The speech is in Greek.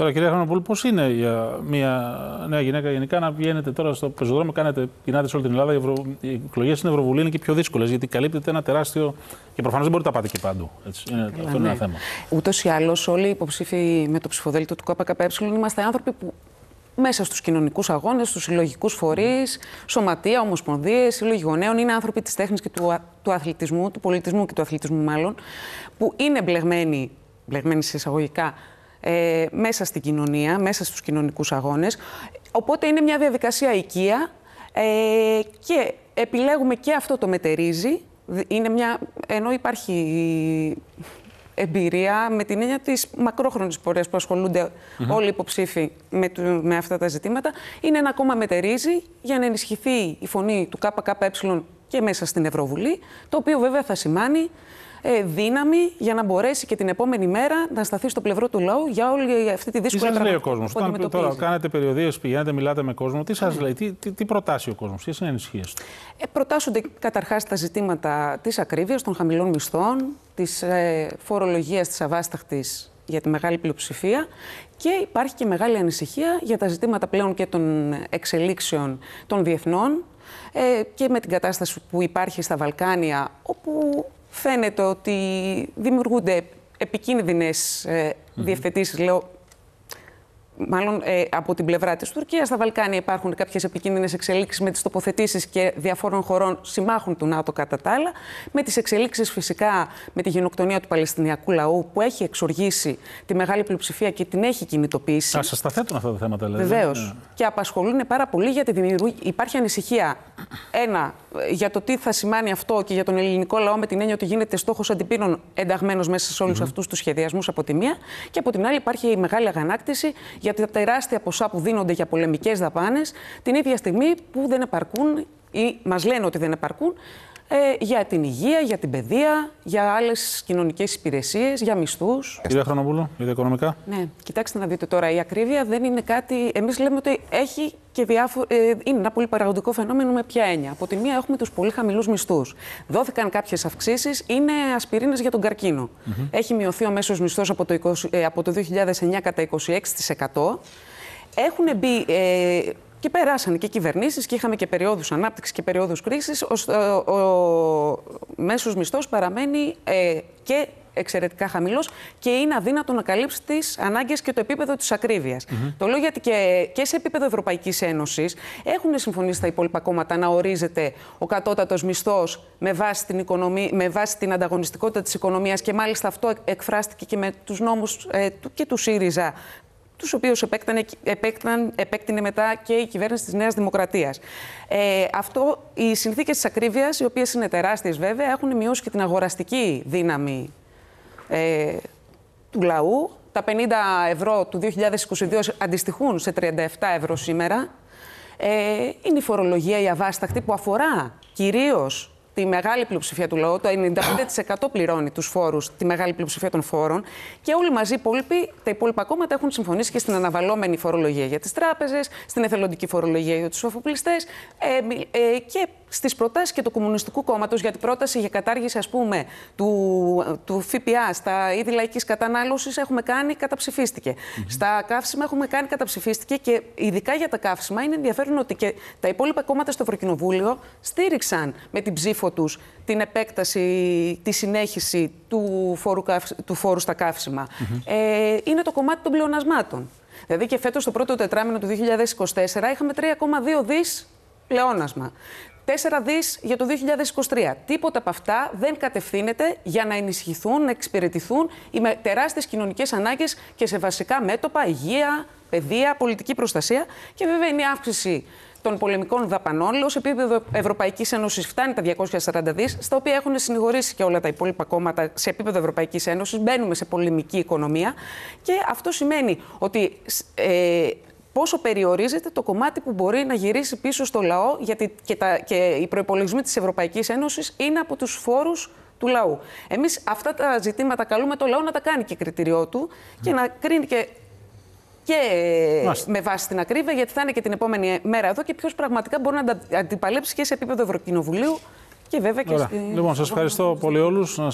Τώρα, κυρία Χρονοπούλου, πώς είναι για μια νέα γυναίκα γενικά να βγαίνετε τώρα στο πεζοδρόμιο, κάνετε κοινάτε σε όλη την Ελλάδα. Οι, εκλογές στην Ευρωβουλή είναι και πιο δύσκολες γιατί καλύπτεται ένα τεράστιο. και προφανώς δεν μπορείτε να πάτε και παντού. Έτσι. Είναι, Καλά, αυτό είναι ναι. ένα θέμα. Ούτως ή άλλως, όλοι οι υποψήφοι με το ψηφοδέλτιο του ΚΚΕ είμαστε άνθρωποι που μέσα στους κοινωνικούς αγώνες, στους συλλογικούς φορείς, σωματεία, ομοσπονδίες, σύλλογοι γονέων, είναι άνθρωποι της τέχνης και του, α... του αθλητισμού, του πολιτισμού και του αθλητισμού μάλλον, που είναι μπλεγμένοι, μπλεγμένοι σε εισαγωγικά ε, μέσα στην κοινωνία, μέσα στους κοινωνικούς αγώνες. Οπότε είναι μια διαδικασία οικία ε, και επιλέγουμε και αυτό το μετερίζει. Είναι μια, ενώ υπάρχει εμπειρία με την έννοια της μακρόχρονης πορείας που ασχολουνται όλοι οι υποψήφοι με, αυτά τα ζητήματα, είναι ένα ακόμα μετερίζει για να ενισχυθεί η φωνή του ΚΚΕ και μέσα στην Ευρωβουλή, το οποίο βέβαια θα σημάνει ε, δύναμη για να μπορέσει και την επόμενη μέρα να σταθεί στο πλευρό του λαού για όλη αυτή τη δύσκολη κατάσταση. Τι σα λέει ο κόσμος. Τώρα, κάνετε περιοδίες, πηγαίνετε, μιλάτε με κόσμο. Τι σας λέει, τι, τι, προτάσει ο κόσμος, ποιες είναι οι ανησυχίες του. Ε, προτάσσονται καταρχάς τα ζητήματα της ακρίβειας, των χαμηλών μισθών, της ε, φορολογίας της αβάσταχτης για τη μεγάλη πλειοψηφία και υπάρχει και μεγάλη ανησυχία για τα ζητήματα πλέον και των εξελίξεων των διεθνών ε, και με την κατάσταση που υπάρχει στα Βαλκάνια όπου φαίνεται ότι δημιουργούνται επικίνδυνες ε, mm μάλλον ε, από την πλευρά της Τουρκίας. Στα Βαλκάνια υπάρχουν κάποιες επικίνδυνες εξελίξεις με τις τοποθετήσεις και διαφόρων χωρών συμμάχων του ΝΑΤΟ κατά τα άλλα. Με τις εξελίξεις φυσικά με τη γενοκτονία του Παλαιστινιακού λαού που έχει εξοργήσει τη μεγάλη πλειοψηφία και την έχει κινητοποιήσει. Α, σας τα θέτουν αυτά τα θέματα, λέτε. Δηλαδή? Βεβαίως. Yeah. Ναι. Και απασχολούν πάρα πολύ γιατί δημιουργεί... υπάρχει ανησυχία. Ένα, για το τι θα σημάνει αυτό και για τον ελληνικό λαό με την έννοια ότι γίνεται στόχος αντιπίνων ενταγμένος μέσα σε όλους mm -hmm. αυτούς τους σχεδιασμούς από τη μία. Και από την άλλη υπάρχει η μεγάλη αγανάκτηση για γιατί τα τεράστια ποσά που δίνονται για πολεμικές δαπάνες, την ίδια στιγμή που δεν επαρκούν ή μας λένε ότι δεν επαρκούν ε, για την υγεία, για την παιδεία, για άλλες κοινωνικές υπηρεσίες, για μισθούς. Ε, Κύριε Χρονοπούλου, για τα οικονομικά. Ναι, κοιτάξτε να δείτε τώρα. Η ακρίβεια δεν είναι κάτι. Εμείς λέμε ότι έχει και διάφο... ε, είναι ένα πολύ παραγωγικό φαινόμενο με ποια έννοια. Από τη μία έχουμε τους πολύ χαμηλούς μισθούς. Δόθηκαν κάποιες αυξήσεις, είναι ασπιρίνες για τον καρκινο mm -hmm. Έχει μειωθεί ο μέσος μισθός από, το 20... ε, από το 2009 κατά 26%. Έχουν μπει ε, και περάσανε και κυβερνήσεις και είχαμε και περιόδους ανάπτυξης και περιόδους κρίσης. Ο, ε, ο, ο μέσος μισθός παραμένει ε, και εξαιρετικά χαμηλός και είναι αδύνατο να καλύψει τις ανάγκες και το επίπεδο της ακριβεια Το λέω γιατί και, σε επίπεδο Ευρωπαϊκής Ένωσης έχουν συμφωνήσει τα υπόλοιπα κόμματα να ορίζεται ο κατώτατος μισθός με, βάση την με βάση την ανταγωνιστικότητα της οικονομίας και μάλιστα αυτό εκφράστηκε και με τους νόμους, ε, του νόμου και του ΣΥΡΙΖΑ τους οποίους επέκτηνε μετά και η κυβέρνηση της Νέας Δημοκρατίας. Ε, αυτό, οι συνθήκες της ακρίβειας, οι οποίες είναι τεράστιες βέβαια, έχουν μειώσει και την αγοραστική δύναμη ε, του λαού. Τα 50 ευρώ του 2022 αντιστοιχούν σε 37 ευρώ σήμερα. Ε, είναι η φορολογία η αβάσταχτη που αφορά κυρίως μεγάλη πλειοψηφία του λαού, το 95% πληρώνει τους φόρους, τη μεγάλη πλειοψηφία των φόρων. Και όλοι μαζί οι υπόλοιποι, τα υπόλοιπα κόμματα έχουν συμφωνήσει και στην αναβαλώμενη φορολογία για τις τράπεζες, στην εθελοντική φορολογία για τους αφοπλιστέ ε, ε, και στις προτάσεις και του Κομμουνιστικού Κόμματος για την πρόταση για κατάργηση, ας πούμε, του, του ΦΠΑ στα είδη λαϊκής κατανάλωσης έχουμε κάνει, Στα καύσιμα έχουμε κάνει, καταψηφίστηκε και ειδικά για τα καύσιμα είναι ενδιαφέρον ότι και τα υπόλοιπα κόμματα στο Ευρωκοινοβούλιο στήριξαν με την ψήφο την επέκταση, τη συνέχιση του φόρου, του φόρου στα καυσιμα ε, είναι το κομμάτι των πλεονασμάτων. Δηλαδή και φέτος το πρώτο τετράμινο του 2024 είχαμε 3,2 δις πλεόνασμα. 4 δις για το 2023. Τίποτα από αυτά δεν κατευθύνεται για να ενισχυθούν, να εξυπηρετηθούν οι τεράστιες κοινωνικές ανάγκες και σε βασικά μέτωπα, υγεία, παιδεία, πολιτική προστασία και βέβαια είναι η αύξηση των πολεμικών δαπανών, λέω επίπεδο Ευρωπαϊκής Ένωσης φτάνει τα 240 δις, στα οποία έχουν συνηγορήσει και όλα τα υπόλοιπα κόμματα σε επίπεδο Ευρωπαϊκής Ένωσης. Μπαίνουμε σε πολεμική οικονομία και αυτό σημαίνει ότι. Ε, πόσο περιορίζεται το κομμάτι που μπορεί να γυρίσει πίσω στο λαό, γιατί και, τα, και οι προπολογισμοί της Ευρωπαϊκής Ένωσης είναι από τους φόρους του λαού. Εμείς αυτά τα ζητήματα καλούμε το λαό να τα κάνει και κριτηριό του και να ναι. κρίνει και και με βάση την ακρίβεια, γιατί θα είναι και την επόμενη μέρα εδώ και ποιος πραγματικά μπορεί να αντιπαλέψει και σε επίπεδο Ευρωκοινοβουλίου και βέβαια και στην. Λοιπόν, σας ευχαριστώ πολύ όλους.